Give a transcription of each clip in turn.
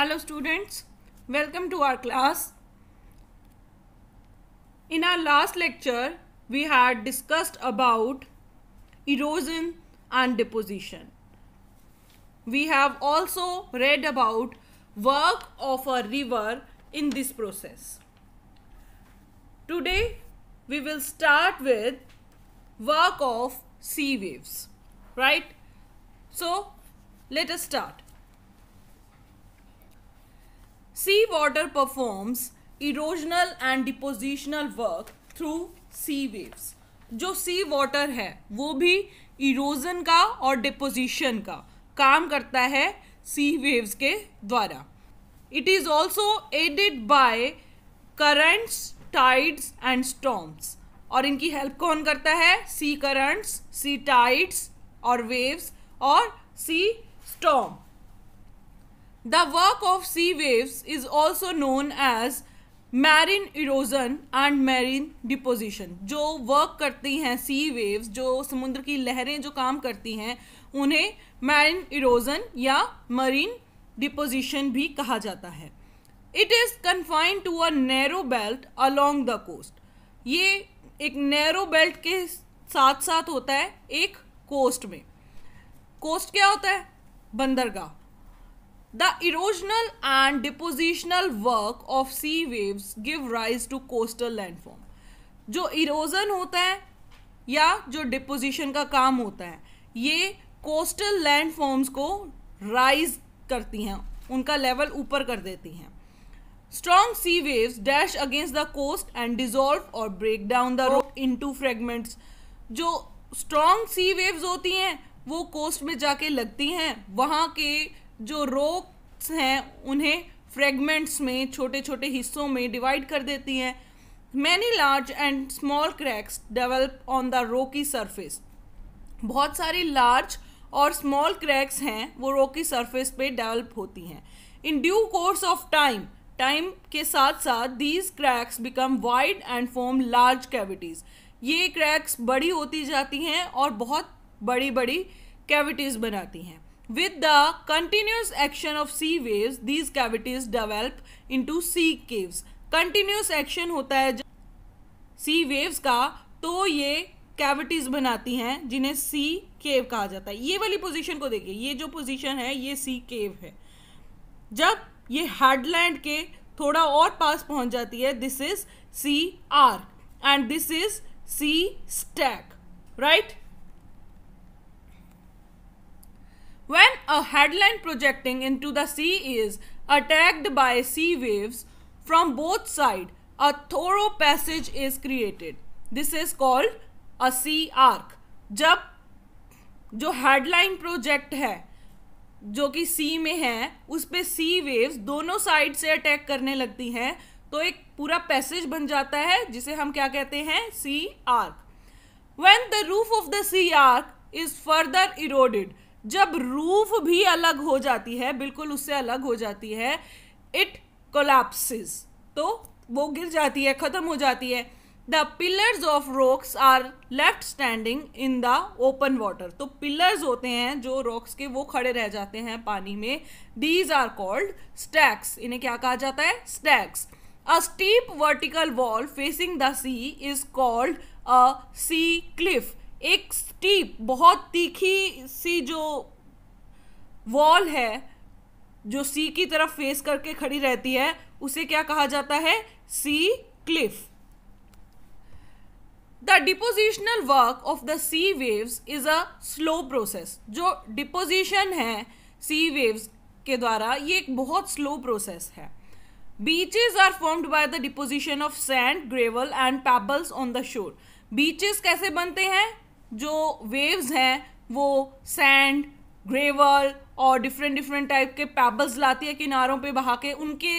Hello students, welcome to our class. In our last lecture, we had discussed about erosion and deposition. We have also read about work of a river in this process. Today, we will start with work of sea waves, right? So, let us start. Sea water performs erosional and depositional work through sea waves. जो sea water है वो भी erosion का और deposition का काम करता है sea waves के द्वारा It is also aided by currents, tides and storms. और इनकी हेल्प कौन करता है सी करंट्स सी टाइड्स और वेव्स और sea storm The work of sea waves is also known as marine erosion and marine deposition जो work करती हैं सी वेव्स जो समुद्र की लहरें जो काम करती हैं उन्हें मैरिन इरोजन या मरीन डिपोजिशन भी कहा जाता है it is confined to a narrow belt along the coast ये एक नैरो बेल्ट के साथ साथ होता है एक कोस्ट में कोस्ट क्या होता है बंदरगाह the erosional and depositional work of sea waves give rise to coastal landform जो इरोजन होता है या जो डिपोजिशन का काम होता है ये कोस्टल लैंड फॉर्म्स को राइज करती हैं उनका लेवल ऊपर कर देती हैं strong sea waves dash against the coast and dissolve और break down the rock to fragments जो स्ट्रॉन्ग सी वेव्स होती हैं वो कोस्ट में जाके लगती हैं वहाँ के जो रोक्स हैं उन्हें फ्रेगमेंट्स में छोटे छोटे हिस्सों में डिवाइड कर देती हैं many large and small cracks develop on the rocky surface बहुत सारी लार्ज और स्मॉल क्रैक्स हैं वो रोकी सरफेस पे डेवलप होती हैं in due course of time time के साथ साथ these cracks become wide and form large cavities ये क्रैक्स बड़ी होती जाती हैं और बहुत बड़ी बड़ी कैविटीज़ बनाती हैं With the continuous action of sea waves, these cavities develop into sea caves. Continuous action होता है sea waves का तो ये कैविटीज बनाती हैं जिन्हें सी केव कहा जाता है ये वाली पोजीशन को देखिए ये जो पोजीशन है ये सी केव है जब ये हार्डलैंड के थोड़ा और पास पहुंच जाती है this is sea arch and this is sea stack right When a headland projecting into the sea is attacked by sea waves from both side a thorough passage is created. This is called a sea arc. jab jo headland project hai जो कि सी में है उस पर sea waves दोनों side से attack करने लगती हैं तो एक पूरा पैसेज बन जाता है जिसे हम क्या कहते हैं sea arch when the roof of the sea arch is further eroded जब रूफ भी अलग हो जाती है बिल्कुल उससे अलग हो जाती है इट कोलैप्सिस तो वो गिर जाती है ख़त्म हो जाती है the pillars of rocks are left standing in the open water तो पिलर्स होते हैं जो रॉक्स के वो खड़े रह जाते हैं पानी में दीज आर कॉल्ड स्टैक्स इन्हें क्या कहा जाता है stacks a steep vertical wall facing the sea is called a sea cliff एक स्टीप बहुत तीखी सी जो वॉल है जो सी की तरफ फेस करके खड़ी रहती है उसे क्या कहा जाता है sea cliff the depositional work of the sea waves is a slow process जो डिपोजिशन है सी वेव्स के द्वारा ये एक बहुत स्लो प्रोसेस है beaches are formed by the deposition of sand gravel and pebbles on the shore beaches कैसे बनते हैं जो वेव्स हैं वो सैंड ग्रेवल और डिफरेंट डिफरेंट टाइप के पैबल्स लाती है किनारों पे बहा के उनके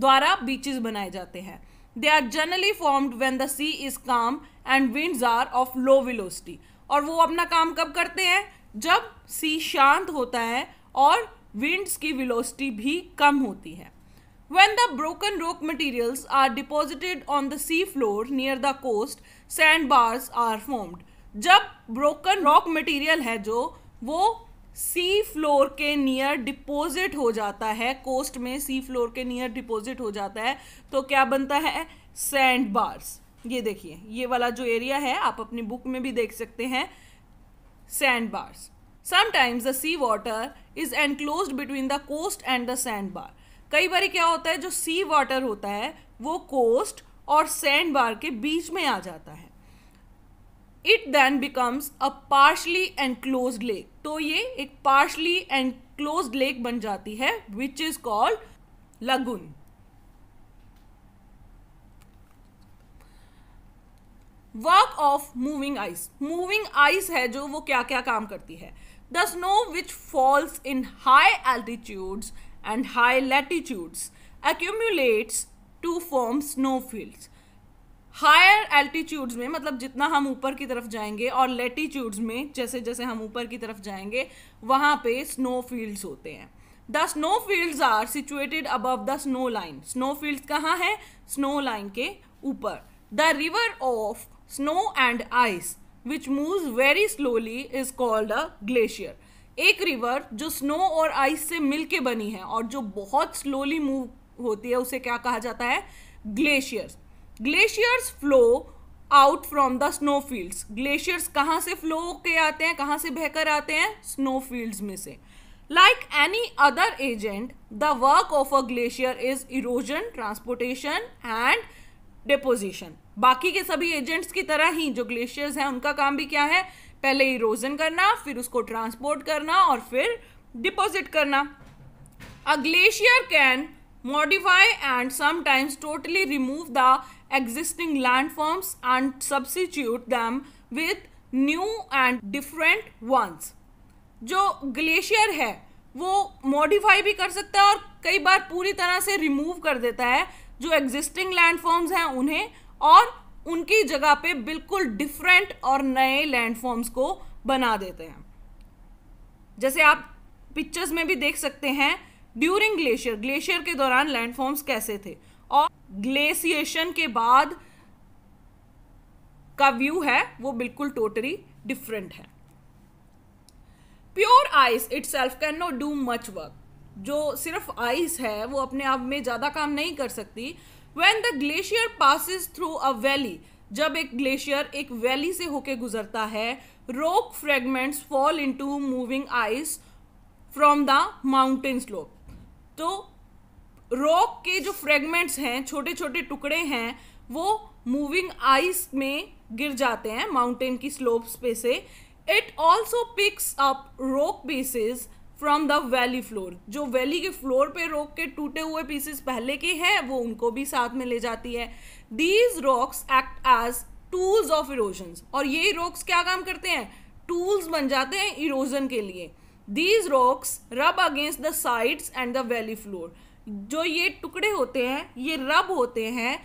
द्वारा बीचेस बनाए जाते हैं they are generally formed when the sea is calm and winds are of low velocity और वो अपना काम कब करते हैं जब सी शांत होता है और विंड्स की विलोसिटी भी कम होती है When the broken rock materials are deposited on the sea floor near the coast, sandbars are formed. जब ब्रोकन रॉक मटेरियल है जो वो सी फ्लोर के नियर डिपॉजिट हो जाता है कोस्ट में सी फ्लोर के नियर डिपॉजिट हो जाता है तो क्या बनता है सैंड बार्स ये देखिए ये वाला जो एरिया है आप अपनी बुक में भी देख सकते हैं sand bars sometimes the sea water is enclose between the coast and the sand bar कई बार क्या होता है जो सी वाटर होता है वो कोस्ट और सैंड बार के बीच में आ जाता है it then becomes a partially enclose lake तो ये एक पार्शली एनक्लोज लेक बन जाती है which is called lagoon work of moving ice moving ice है जो वो क्या क्या काम करती है the snow which falls in high altitudes and high latitudes accumulates to form snow fields higher altitudes में मतलब जितना हम ऊपर की तरफ जाएंगे और लेटीट्यूड्स में जैसे जैसे हम ऊपर की तरफ जाएंगे वहाँ पे स्नो फील्ड्स होते हैं the snow fields are situated above the snow line snow fields कहाँ हैं स्नो लाइन के ऊपर the river of snow and ice which move very slowly is called a glacier एक रिवर जो स्नो और ice से मिल बनी है और जो बहुत स्लोली मूव होती है उसे क्या कहा जाता है glaciers glaciers flow out from the snow fields glaciers कहाँ से फ्लो के आते हैं कहाँ से बहकर आते हैं स्नो फील्ड्स में से like any other agent the work of a glacier is erosion transportation and deposition बाकी के सभी एजेंट्स की तरह ही जो ग्लेशियर्स हैं उनका काम भी क्या है पहले इरोजन करना फिर उसको ट्रांसपोर्ट करना और फिर डिपोजिट करना a glacier can modify and sometimes totally remove the existing landforms and substitute them with new and different ones. जो ग्लेशियर है वो मॉडिफाई भी कर सकता है और कई बार पूरी तरह से रिमूव कर देता है जो एग्जिस्टिंग लैंडफॉर्म्स हैं उन्हें और उनकी जगह पे बिल्कुल डिफरेंट और नए लैंडफॉर्म्स को बना देते हैं जैसे आप पिक्चर्स में भी देख सकते हैं ड्यूरिंग ग्लेशियर ग्लेशियर के दौरान लैंडफॉर्म्स कैसे थे और ग्लेसिएशन के बाद का व्यू है वो बिल्कुल टोटली डिफरेंट है pure ice itself can not do much work जो सिर्फ आइस है वो अपने आप में ज़्यादा काम नहीं कर सकती when the glacier passes through a valley जब एक ग्लेशियर एक वैली से होके गुजरता है rock fragments fall into moving ice from the mountain slope तो रॉक के जो फ्रेगमेंट्स हैं छोटे छोटे टुकड़े हैं वो मूविंग आइस में गिर जाते हैं माउंटेन की स्लोप्स पे से it also picks up rock pieces from the valley floor जो वैली के फ्लोर पे रॉक के टूटे हुए पीसेस पहले के हैं वो उनको भी साथ में ले जाती है these rocks act as tools of erosion और ये रॉक्स क्या काम करते हैं टूल्स बन जाते हैं इरोजन के लिए these rocks rub against the sides and the valley floor जो ये टुकड़े होते हैं ये रब होते हैं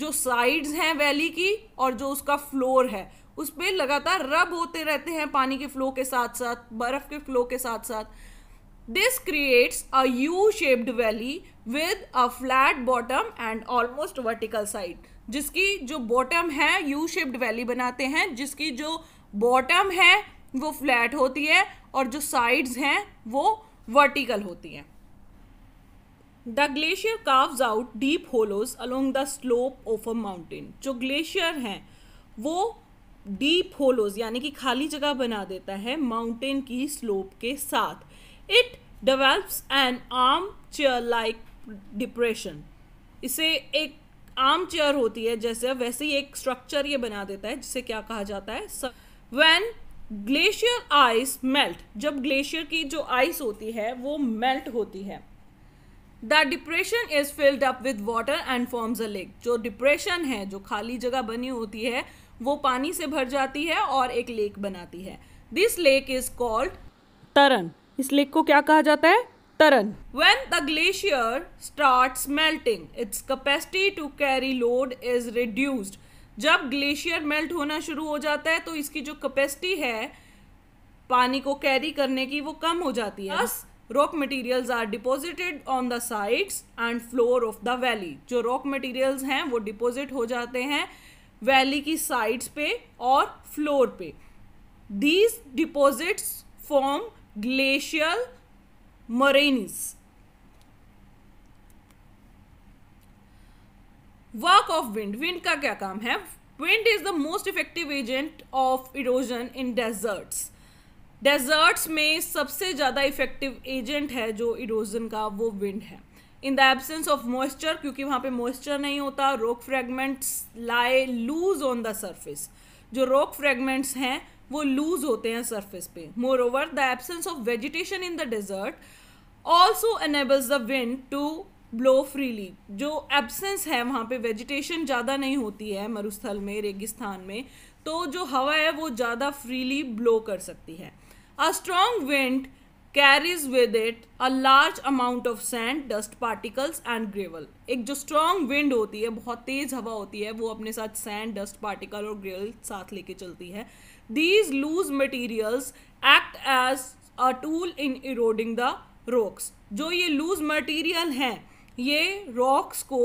जो साइड्स हैं वैली की और जो उसका फ्लोर है उस पर लगातार रब होते रहते हैं पानी के फ्लो के साथ साथ बर्फ़ के फ्लो के साथ साथ this creates a U shaped valley with a flat bottom and almost vertical side जिसकी जो बॉटम है यू शेप्ड वैली बनाते हैं जिसकी जो बॉटम है वो फ्लैट होती है और जो साइड्स हैं वो वर्टिकल होती हैं the glacier carves out deep hollows along the slope of a mountain जो ग्लेशियर हैं वो डीप होलोज यानी कि खाली जगह बना देता है माउंटेन की स्लोप के साथ it develops an armchair like depression इसे एक आर्म चेयर होती है जैसे वैसे ही एक स्ट्रक्चर ये बना देता है जिसे क्या कहा जाता है वैन ग्लेशियर आइस मेल्ट जब ग्लेशियर की जो आइस होती है वो मेल्ट होती है the depression is filled up with water and forms a lake जो डिप्रेशन है जो खाली जगह बनी होती है वो पानी से भर जाती है और एक लेक बनाती है this lake is called tarn इस लेक को क्या कहा जाता है tarn when the glacier start melting its capacity to carry load is reduced जब ग्लेशियर मेल्ट होना शुरू हो जाता है तो इसकी जो कैपेसिटी है पानी को कैरी करने की वो कम हो जाती है rock materials are deposited on the sides and floor of the valley जो रॉक मटेरियल्स हैं वो डिपॉजिट हो जाते हैं वैली की साइड्स पे और फ्लोर पे these deposits form glacial moraines work of wind wind का क्या काम है wind is the most effective agent of erosion in deserts deserts में सबसे ज़्यादा इफेक्टिव एजेंट है जो इरोजन का वो विंड है in the absence of moisture क्योंकि वहाँ पे मॉइस्चर नहीं होता rock fragments lie loose on the surface जो रॉक फ्रेगमेंट्स हैं वो लूज होते हैं सर्फेस पे moreover the absence of vegetation in the desert also enables the wind to blow freely जो एब्सेंस है वहाँ पे वेजिटेशन ज़्यादा नहीं होती है मरुस्थल में रेगिस्तान में तो जो हवा है वो ज़्यादा फ्रीली ब्लो कर सकती है A strong wind carries with it a large amount of sand, dust particles and gravel. एक जो strong wind होती है बहुत तेज़ हवा होती है वो अपने साथ sand, dust particle और gravel साथ लेके चलती है These loose materials act as a tool in eroding the rocks. जो ये loose material हैं ये rocks को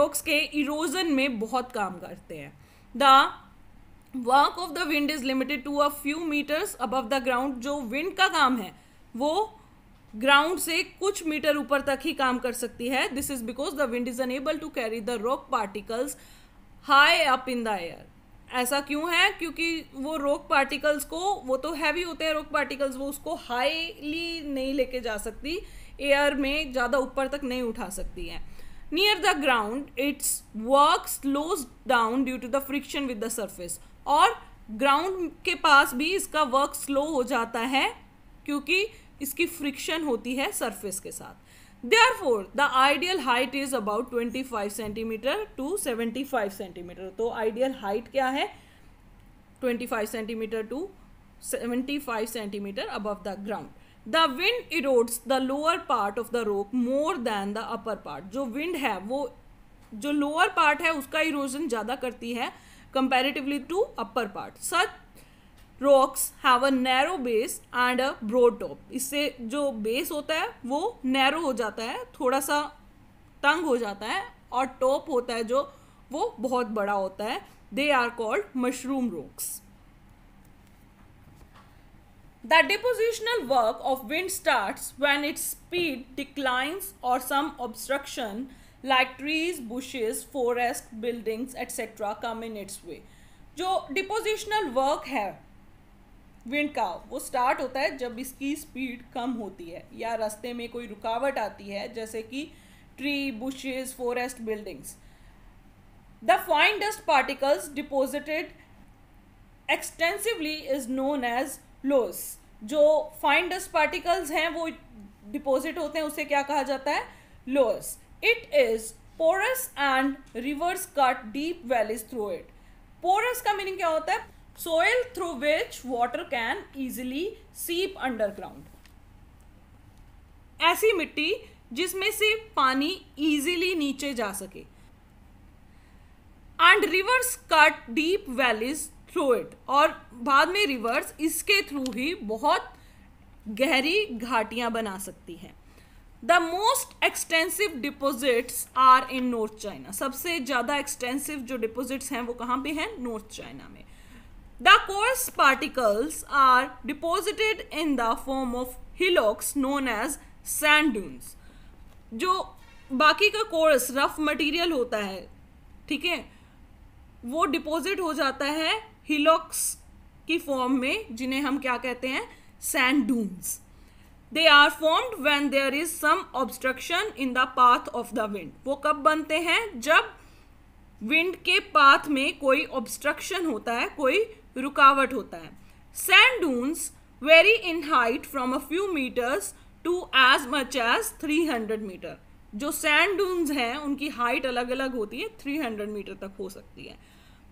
rocks के erosion में बहुत काम करते हैं The work of the wind is limited to a few metres above the ground जो विंड का काम है वो ग्राउंड से कुछ मीटर ऊपर तक ही काम कर सकती है this is because the wind is unable to carry the rock particles high up in the air ऐसा क्यों है क्योंकि वो रॉक पार्टिकल्स को वो तो हैवी होते हैं रॉक पार्टिकल्स वो उसको हाईली नहीं लेके जा सकती एयर में ज़्यादा ऊपर तक नहीं उठा सकती हैं near the ground its work slows down due to the friction with the surface और ग्राउंड के पास भी इसका वर्क स्लो हो जाता है क्योंकि इसकी फ्रिक्शन होती है सर्फेस के साथ there for the ideal height is about twenty five centimetre to seventy five centimetre तो आइडियल हाइट क्या है twenty five centimetre to seventy five centimetre above the ground the wind erodes the lower part of the rock more than the upper part जो wind है वो जो lower part है उसका erosion ज़्यादा करती है comparatively to upper part such rocks have a narrow base and a broad top इससे जो बेस होता है वो नैरो हो जाता है थोड़ा सा तंग हो जाता है और टॉप होता है जो वो बहुत बड़ा होता है they are called mushroom rocks The depositional work of wind starts when its speed declines or some obstruction like trees, bushes, forest, buildings, etc. come in its way. जो डिपोजिशनल वर्क है विंड का वो start होता है जब इसकी speed कम होती है या रास्ते में कोई रुकावट आती है जैसे कि tree bushes forest buildings the fine dust particles deposited extensively is known as loess जो फाइन डस्ट पार्टिकल्स हैं वो डिपॉजिट होते हैं उसे क्या कहा जाता है loess it is porous and rivers cut deep valleys through it porous का मीनिंग क्या होता है soil through which water can easily seep underground ऐसी मिट्टी जिसमें से पानी ईजिली नीचे जा सके and rivers cut deep valleys through it और बाद में रिवर्स इसके थ्रू ही बहुत गहरी घाटियां बना सकती है the most extensive deposits are in north China सबसे ज़्यादा एक्सटेंसिव जो डिपोजिट्स हैं वो कहाँ पे हैं नॉर्थ चाइना में the coarse particles are deposited in the form of hillocks known as sand जो बाकी का कोर्स रफ मटीरियल होता है ठीक है वो डिपोजिट हो जाता है हिलॉक्स की फॉर्म में जिन्हें हम क्या कहते हैं sand dunes they are formed when there is some obstruction in the path of the wind वो कब बनते हैं जब विंड के पाथ में कोई ऑब्स्ट्रक्शन होता है कोई रुकावट होता है sand dunes vary in height from a few metres to as much as 300 metre जो सैंड डूम्स हैं उनकी हाइट अलग अलग होती है 300 मीटर तक हो सकती है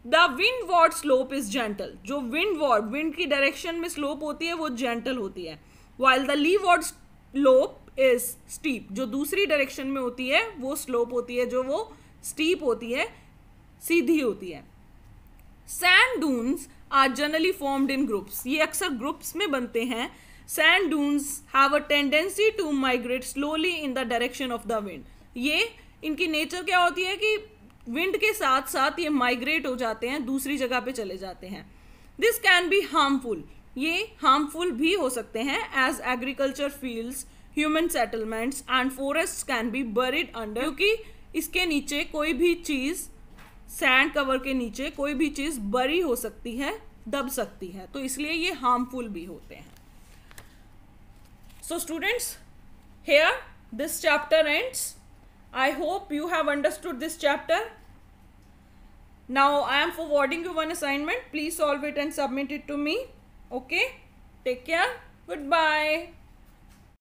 the windward slope is gentle जो विंड वॉर्ड विंड की डायरेक्शन में स्लोप होती है वो जेंटल होती है while the leeward slope is steep जो दूसरी डायरेक्शन में होती है वो स्लोप होती है जो वो स्टीप होती है सीधी होती है sand dunes are generally formed in groups ये अक्सर ग्रुप्स में बनते हैं sand dunes have a tendency to migrate slowly in the direction of the wind ये इनकी नेचर क्या होती है कि विंड के साथ साथ ये माइग्रेट हो जाते हैं दूसरी जगह पे चले जाते हैं दिस कैन बी हार्मफुल ये हार्मफुल भी हो सकते हैं as agriculture fields human settlements and forest can be buried under क्योंकि इसके नीचे कोई भी चीज़ सैंड कवर के नीचे कोई भी चीज़ बरी हो सकती है दब सकती है तो इसलिए ये हार्मफुल भी होते हैं so students here this chapter ends I hope you have understood this chapter. Now I am forwarding you one assignment. Please solve it and submit it to me. Okay. Take care. Goodbye.